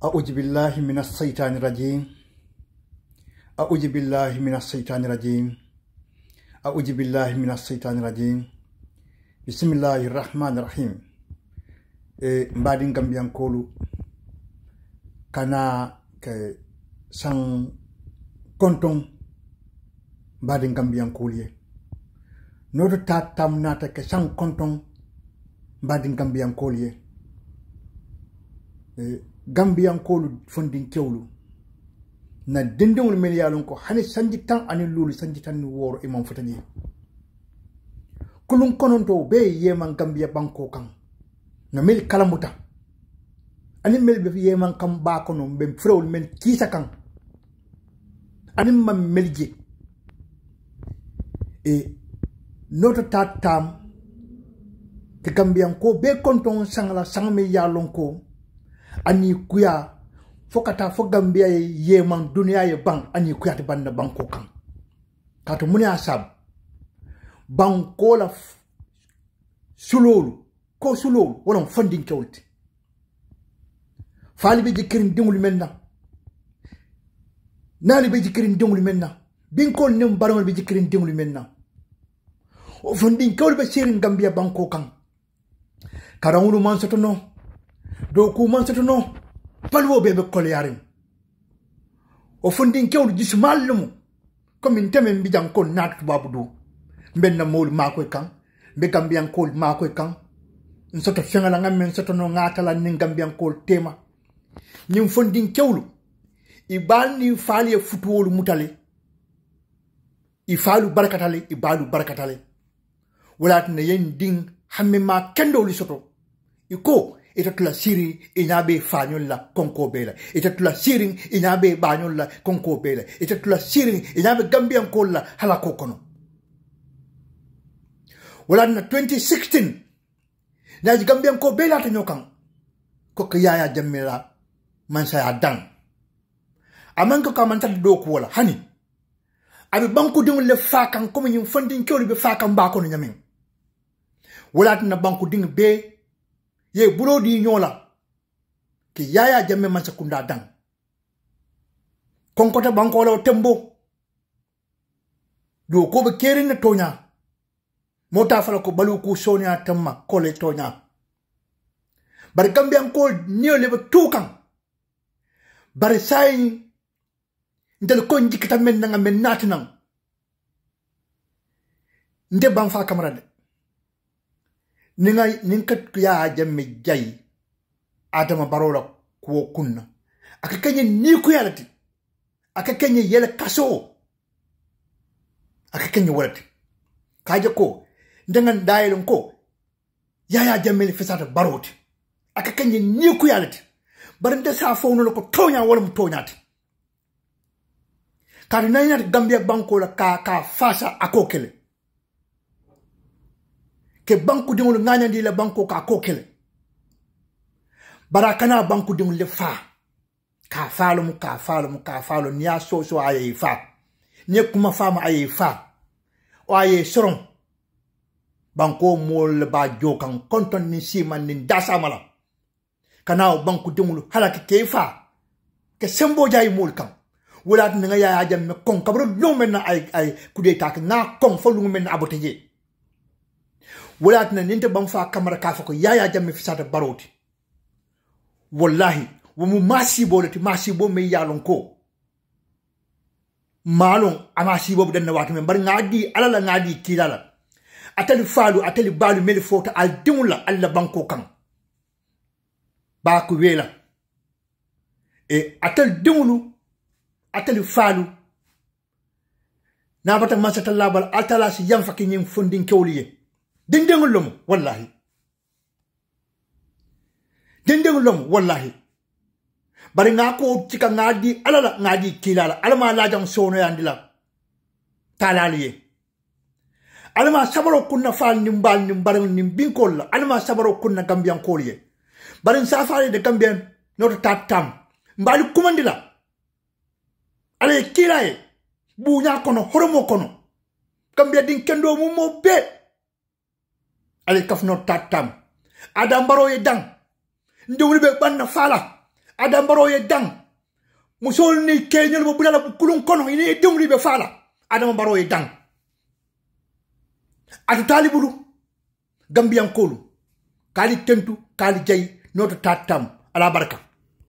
أعوذ بالله من الشيطان الرجيم أعوذ بالله من الشيطان الرجيم أعوذ بالله من الشيطان الرجيم بسم الله الرحمن الرحيم مبادين غامبيان كولو كانا كي سان كونتون مبادين غامبيان كوليه نودو تاتام ناتا كي سان كونتون مبادين غامبيان كوليه Eh, gambiyankolu fondinkewlu na dendiŋolu mel ye a loŋ ko hani sanji taŋ aniŋ luulu sanji taŋ ni wooro i maŋ futani kulun kononto bee yeemaŋ gambiya bankoo kaŋ na mel kalamuta aniŋ mel be yeemaŋ kaŋ baa kono be furewolu mel kiisa kaŋ aniŋ maŋ mel je e, noto taa taam te gambiyankoo bee kontoŋ saŋa la saŋa meŋ ye loŋ ko ani kuya fo ka taa fo gambiya ye yeman duniya ye ban ani kuya ti banda banko kan kaatu mun y'a saabu banko la suloolu ko suloolu wala fondinkewol ti faali be jikkirin diŋolu men na naani be jikkirin diŋolu men na binkoolu niŋ baraŋolu be jikkirin diŋolu men na o fondinkewolu be seerin gambiya banko kan karaŋolu maŋ soto doku man sotono palwo be be kolyarin o fundin kewdu jis mallumu komin temin bijan ko nat babu do benna mol makoy kan be gambian kol makoy kan nsoto fengala ngam men sotono ngatala ni gambian kol tema nyim fundin kewlu ibalni faaliye futuwol mutale i faalu barakatale i baalu barakatale walatina yen din hammima kendowli soto i ko ita tula siri ina be fañol la konko be la ita tula sirin ina be bañol la konko be la ita tula sirin ina be gambiyankol la hala ko kono wala na 2016 naji gambiyanko be lata ño kan ko ko yaya jamila man saya dan aman ko ka man tata do ko wala hani abi banku dum le fakan comme ñum fondin kyoli be fakan ba ko ñamin wala na banku ding be ye buro di nyola ki yaya jamme man sakunda dang konkota bankolo tembo do ko be kerin na tonya mota fala ko balu ku sonya tamma kole tonya bar kambian ko niyo lebe tukan bar sai ndel ko njikita men nga men natnan nde ban fa kamarade ninga ninkat ya jamme jai adama barola ko kunna aka kanye ni ku yalati aka kanye yela kaso aka kanye walati kaje ko ndangan dayelon ko yaya jamme fisata baroti aka kanye ni ku yalati barin da sa fauno ko tonya wala mu tonyati kadi nanyat gambia banko la ka ka fasa akokele ke banku diŋolu ŋañandi la banko ka kokele bara kana banku diŋolu le faa ka faalomu ka faalomu ka faalo niŋ ye a soosoo a ye i e faa niŋ ye kuma faama a ye fa e faa o a ye i e soroŋ banko moolu le b'a joo kaŋ kontoŋ niŋ siimaŋ niŋ daasaama la kana o banku diŋolu halaki ke i faa ke semboo jaa i kan kaŋ wolaati niŋa ye a ye a jamme koŋ kabiriŋ luŋo meŋ na a ye kudee taa ke ŋa koŋ fo luŋo meŋ na a bote jee walatina ninte bam fa kamara ka fa ko yaya jamme fisata baroti wallahi wo mu masibo lati masibo me yalon ko malon a sibo bu danna watu men la ngadi alala ngadi la atali falu atali balu mel fota al la alla banko kan ba ku la e atali dimulu atali falu na bata masata labal atala si yam fakin yin fundin dendeŋo lomo wallahi dendeŋo lomo wallahi bari ŋa ko tika ŋa di ala la ŋa di kila la ala ma lajaŋ soonoyandi la taalaali ye ala ma sabaro kunna faal nin baal nin baraŋo nin binkol la ala ma sabaro kunna gambiyankoolu ye bari n saafaali de gambiyan noto taat taam mbaali kumandi la ala ye kiila ye buuñaa kono horomo kono gambiya din kendoo mum moo bee ale kafno tatam adam baro ye dang ndewri be banna fala adam baro ye dang musol ni kenyol mo bulala kulun kono ini ndewri be fala adam baro ye dang adu talibulu gambian kolu kali tentu kali jay noto tatam ala baraka